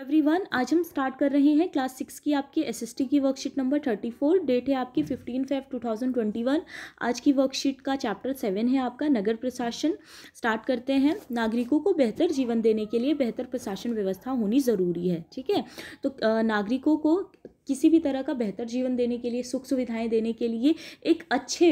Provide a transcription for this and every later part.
every one आज हम start कर रहे हैं क्लास सिक्स की आपकी एसएसटी की worksheet number thirty four date है आपकी fifteen Feb two thousand twenty one आज की वर्कशीट का चैप्टर सेवन है आपका नगर प्रशासन स्टार्ट करते हैं नागरिकों को बेहतर जीवन देने के लिए बेहतर प्रशासन व्यवस्था होनी ज़रूरी है ठीक है तो नागरिकों को किसी भी तरह का बेहतर जीवन देने के लिए सुख सुविधाएं देने के लिए एक अच्छे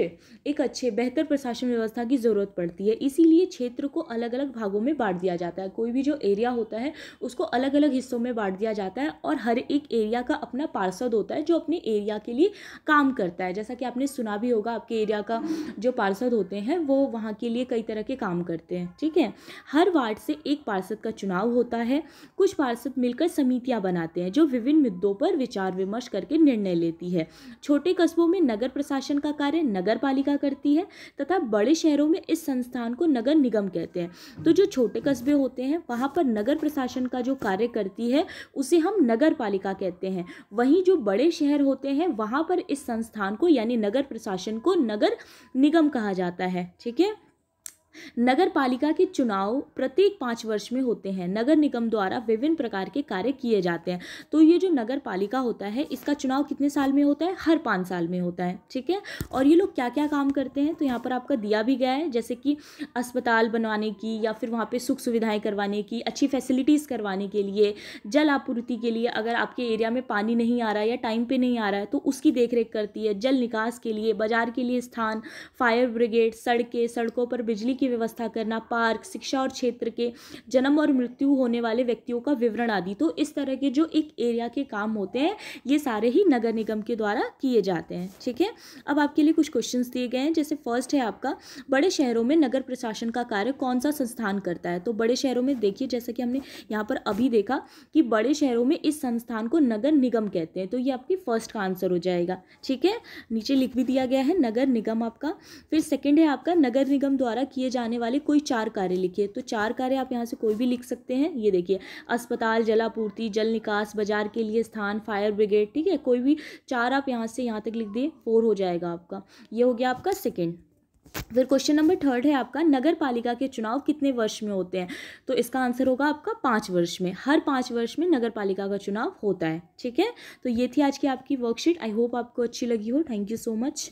एक अच्छे बेहतर प्रशासन व्यवस्था की ज़रूरत पड़ती है इसीलिए क्षेत्र को अलग अलग भागों में बांट दिया जाता है कोई भी जो एरिया होता है उसको अलग अलग हिस्सों में बांट दिया जाता है और हर एक एरिया का अपना पार्षद होता है जो अपने एरिया के लिए काम करता है जैसा कि आपने सुना भी होगा आपके एरिया का जो पार्षद होते हैं वो वहाँ के लिए कई तरह के काम करते हैं ठीक है हर वार्ड से एक पार्षद का चुनाव होता है कुछ पार्षद मिलकर समितियाँ बनाते हैं जो विभिन्न मुद्दों पर विचार विमर्श करके निर्णय लेती है छोटे कस्बों में नगर प्रशासन का कार्य नगर पालिका करती है तथा बड़े शहरों में इस संस्थान को नगर निगम कहते हैं तो जो छोटे कस्बे होते हैं वहाँ पर नगर प्रशासन का जो कार्य करती है उसे हम नगर पालिका कहते हैं वहीं जो बड़े शहर होते हैं वहाँ पर इस संस्थान को यानी नगर प्रशासन को नगर निगम कहा जाता है ठीक है नगर पालिका के चुनाव प्रत्येक पाँच वर्ष में होते हैं नगर निगम द्वारा विभिन्न प्रकार के कार्य किए जाते हैं तो ये जो नगर पालिका होता है इसका चुनाव कितने साल में होता है हर पाँच साल में होता है ठीक है और ये लोग क्या क्या काम करते हैं तो यहाँ पर आपका दिया भी गया है जैसे कि अस्पताल बनवाने की या फिर वहाँ पर सुख सुविधाएँ करवाने की अच्छी फैसिलिटीज़ करवाने के लिए जल आपूर्ति के लिए अगर आपके एरिया में पानी नहीं आ रहा है या टाइम पर नहीं आ रहा है तो उसकी देख करती है जल निकास के लिए बाजार के लिए स्थान फायर ब्रिगेड सड़कें सड़कों पर बिजली की की व्यवस्था करना पार्क शिक्षा और क्षेत्र के जन्म और मृत्यु होने वाले व्यक्तियों का विवरण आदि तो इस तरह के जो एक एरिया के काम होते हैं ये सारे ही नगर निगम के द्वारा किए जाते हैं ठीक है अब आपके लिए कुछ क्वेश्चन दिए गए हैं जैसे फर्स्ट है आपका बड़े शहरों में नगर प्रशासन का कार्य कौन सा संस्थान करता है तो बड़े शहरों में देखिए जैसा कि हमने यहाँ पर अभी देखा कि बड़े शहरों में इस संस्थान को नगर निगम कहते हैं तो ये आपकी फर्स्ट का आंसर हो जाएगा ठीक है नीचे लिख भी दिया गया है नगर निगम आपका फिर सेकेंड है आपका नगर निगम द्वारा किए किए जाने वाले कोई चार कार्य लिखिए तो चार कार्य आप यहाँ से कोई भी लिख सकते हैं ये देखिए अस्पताल जलापूर्ति जल निकास बाजार के लिए स्थान फायर ब्रिगेड ठीक है कोई भी चार आप यहाँ से यहाँ तक लिख दिए फोर हो जाएगा आपका ये हो गया आपका सेकेंड फिर क्वेश्चन नंबर थर्ड है आपका नगर पालिका के चुनाव कितने वर्ष में होते हैं तो इसका आंसर होगा आपका पाँच वर्ष में हर पाँच वर्ष में नगर पालिका का चुनाव होता है ठीक है तो ये थी आज की आपकी वर्कशीट आई होप आपको अच्छी लगी हो थैंक यू सो मच